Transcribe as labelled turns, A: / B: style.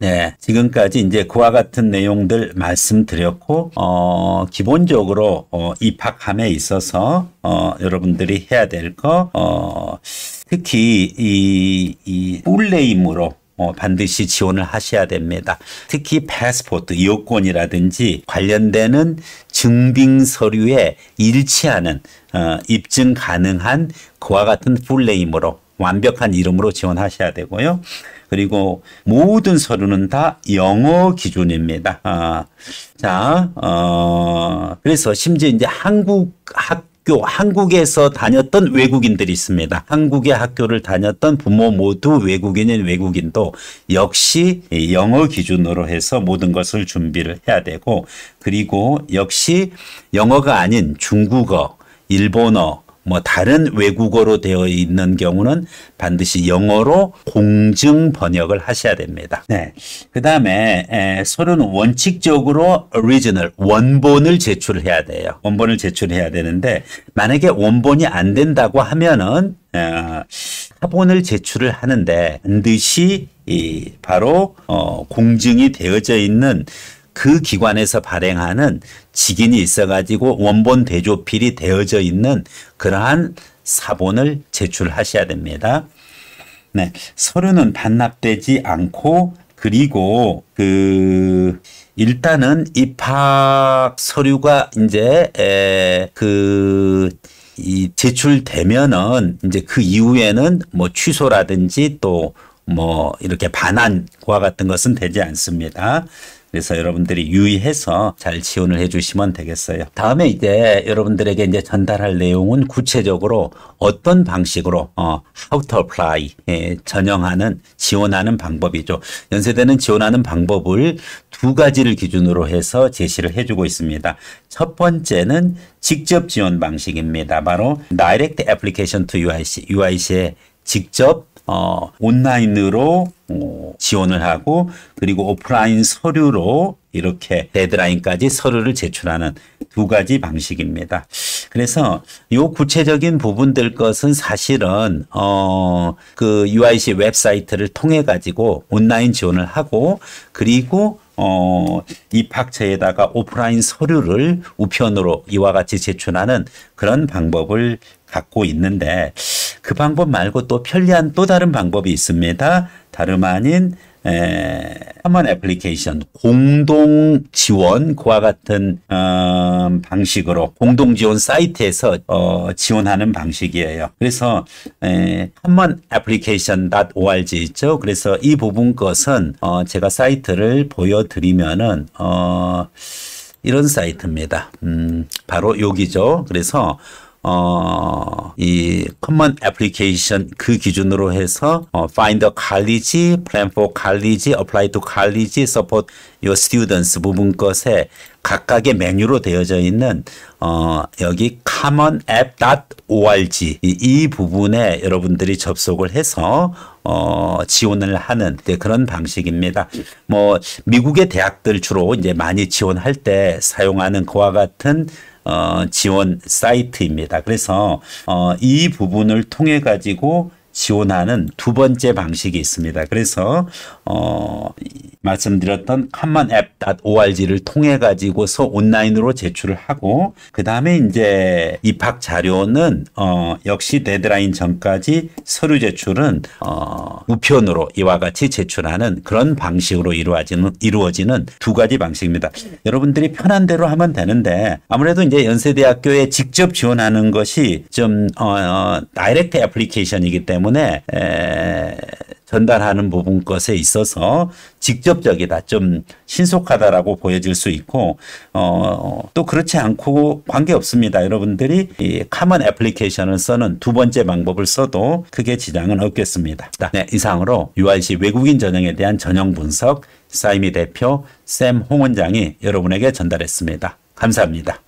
A: 네, 지금까지 이제 그와 같은 내용들 말씀드렸고 어, 기본적으로 어, 입학함에 있어서 어, 여러분들이 해야 될 거, 어, 특히 이, 이 풀네임으로 어, 반드시 지원을 하셔야 됩니다. 특히 패스포트, 여권이라든지 관련되는 증빙 서류에 일치하는 어, 입증 가능한 그와 같은 풀네임으로 완벽한 이름으로 지원하셔야 되고요. 그리고 모든 서류는 다 영어 기준입니다. 아, 자, 어, 그래서 심지어 이제 한국 학 학교 한국에서 다녔던 외국인들이 있습니다. 한국의 학교를 다녔던 부모 모두 외국인인 외국인도 역시 영어 기준으로 해서 모든 것을 준비를 해야 되고 그리고 역시 영어가 아닌 중국어, 일본어, 뭐 다른 외국어로 되어 있는 경우는 반드시 영어로 공증 번역을 하셔야 됩니다. 네. 그 다음에 서른 원칙적으로 o r i g 원본을 제출해야 돼요. 원본을 제출해야 되는데 만약에 원본이 안 된다고 하면은 어, 사본을 제출을 하는데 반드시 이 바로 어, 공증이 되어져 있는 그 기관에서 발행하는 직인이 있어가지고 원본 대조필이 되어져 있는 그러한 사본을 제출하셔야 됩니다. 네. 서류는 반납되지 않고 그리고 그 일단은 입학 서류가 이제 그 제출되면은 이제 그 이후에는 뭐 취소라든지 또 뭐 이렇게 반환과 같은 것은 되지 않습니다. 그래서 여러분들이 유의해서 잘 지원을 해주시면 되겠어요. 다음에 이제 여러분들에게 이제 전달할 내용은 구체적으로 어떤 방식으로 어, how to apply 예, 전형하는 지원하는 방법이죠. 연세대는 지원하는 방법을 두 가지를 기준으로 해서 제시를 해주고 있습니다. 첫 번째는 직접 지원 방식입니다. 바로 Direct Application to UIC, UIC에 직접 어, 온라인으로 어, 지원을 하고 그리고 오프라인 서류로 이렇게 데드라인까지 서류를 제출하는 두 가지 방식입니다. 그래서 요 구체적인 부분들 것은 사실은 어그 UIC 웹사이트를 통해 가지고 온라인 지원을 하고 그리고 어, 입학처에다가 오프라인 서류를 우편으로 이와 같이 제출하는 그런 방법을 갖고 있는데 그 방법 말고 또 편리한 또 다른 방법이 있습니다. 다름 아닌 에, 커먼 애플리케이션 공동 지원 그와 같은 어, 방식으로 공동 지원 사이트에서 어, 지원하는 방식이에요. 그래서 커먼 애플리케이션.org 있죠. 그래서 이 부분 것은 어, 제가 사이트를 보여드리면은 어, 이런 사이트입니다. 음, 바로 여기죠. 그래서 어, 이 common application 그 기준으로 해서 어, find a college, plan for college, apply to college, support your students 부분 것에 각각의 메뉴로 되어져 있는 어, 여기 commonapp.org 이, 이 부분에 여러분들이 접속을 해서 어, 지원을 하는 네, 그런 방식입니다. 뭐 미국의 대학들 주로 이제 많이 지원할 때 사용하는 그와 같은 어, 지원 사이트입니다. 그래서 어, 이 부분을 통해 가지고 지원하는 두 번째 방식이 있습니다. 그래서 어, 말씀드렸던 컴먼앱.org를 통해 가지고서 온라인으로 제출을 하고 그 다음에 이제 입학 자료는 어, 역시 데드라인 전까지 서류 제출은 어, 우편으로 이와 같이 제출하는 그런 방식으로 이루어지는 이루어지는 두 가지 방식입니다. 여러분들이 편한 대로 하면 되는데 아무래도 이제 연세대학교에 직접 지원하는 것이 좀 어, 어, 다이렉트 애플리케이션이기 때문에 때문에 에, 전달하는 부분 것에 있어서 직접적이다. 좀 신속하다라고 보여질 수 있고 어, 또 그렇지 않고 관계없습니다. 여러분들이 이 카먼 애플리케이션을 쓰는 두 번째 방법을 써도 크게 지장은 없겠습니다. 네, 이상으로 UIC 외국인 전형에 대한 전형 분석 사이미 대표 샘 홍원장이 여러분에게 전달했습니다. 감사합니다.